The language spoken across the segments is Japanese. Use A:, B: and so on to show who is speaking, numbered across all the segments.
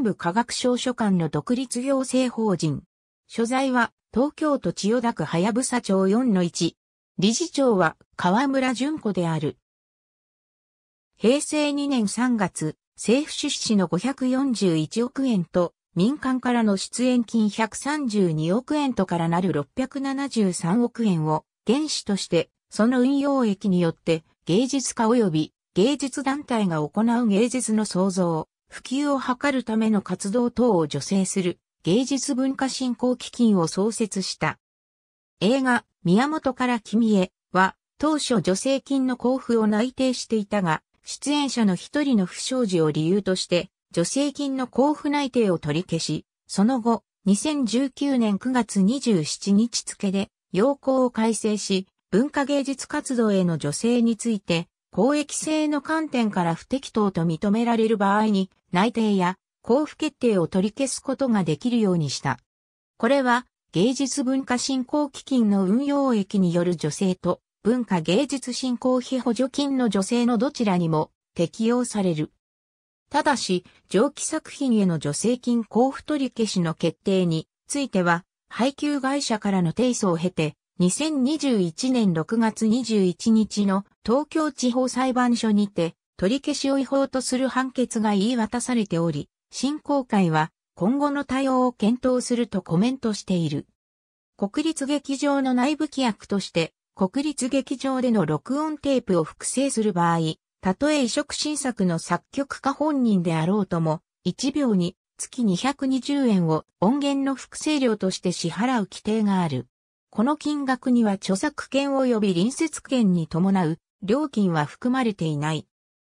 A: 部科学省所管の独立行政法人。所在は東京都千代田区早草町4-1。理事長は河村淳子である。平成2年3月、政府出資の541億円と民間からの出演金132億円とからなる673億円を原資としてその運用益によって芸術家及び芸術団体が行う芸術の創造、普及を図るための活動等を助成する芸術文化振興基金を創設した。映画、宮本から君へは、当初助成金の交付を内定していたが、出演者の一人の不祥事を理由として、助成金の交付内定を取り消し、その後、2019年9月27日付で、要項を改正し、文化芸術活動への助成について、公益性の観点から不適当と認められる場合に内定や交付決定を取り消すことができるようにした。これは芸術文化振興基金の運用益による助成と文化芸術振興費補助金の助成のどちらにも適用される。ただし、上記作品への助成金交付取り消しの決定については、配給会社からの提訴を経て、2021年6月21日の東京地方裁判所にて、取り消しを違法とする判決が言い渡されており、振興会は今後の対応を検討するとコメントしている。国立劇場の内部規約として、国立劇場での録音テープを複製する場合、たとえ移植新作の作曲家本人であろうとも、1秒に月220円を音源の複製料として支払う規定がある。この金額には著作権及び隣接権に伴う料金は含まれていない。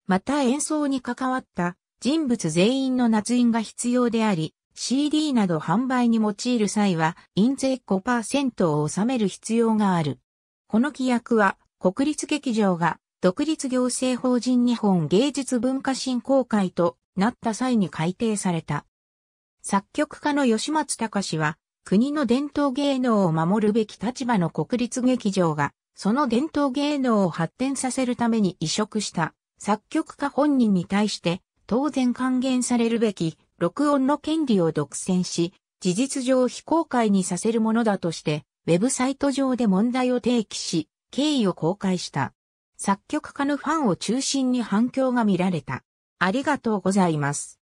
A: また演奏に関わった人物全員の捺印が必要であり、CD など販売に用いる際は、印税5%を納める必要がある。この規約は、国立劇場が独立行政法人日本芸術文化振興会となった際に改定された。作曲家の吉松隆は、国の伝統芸能を守るべき立場の国立劇場がその伝統芸能を発展させるために移植した作曲家本人に対して当然還元されるべき録音の権利を独占し、事実上非公開にさせるものだとして、ウェブサイト上で問題を提起し、経緯を公開した。作曲家のファンを中心に反響が見られた。ありがとうございます。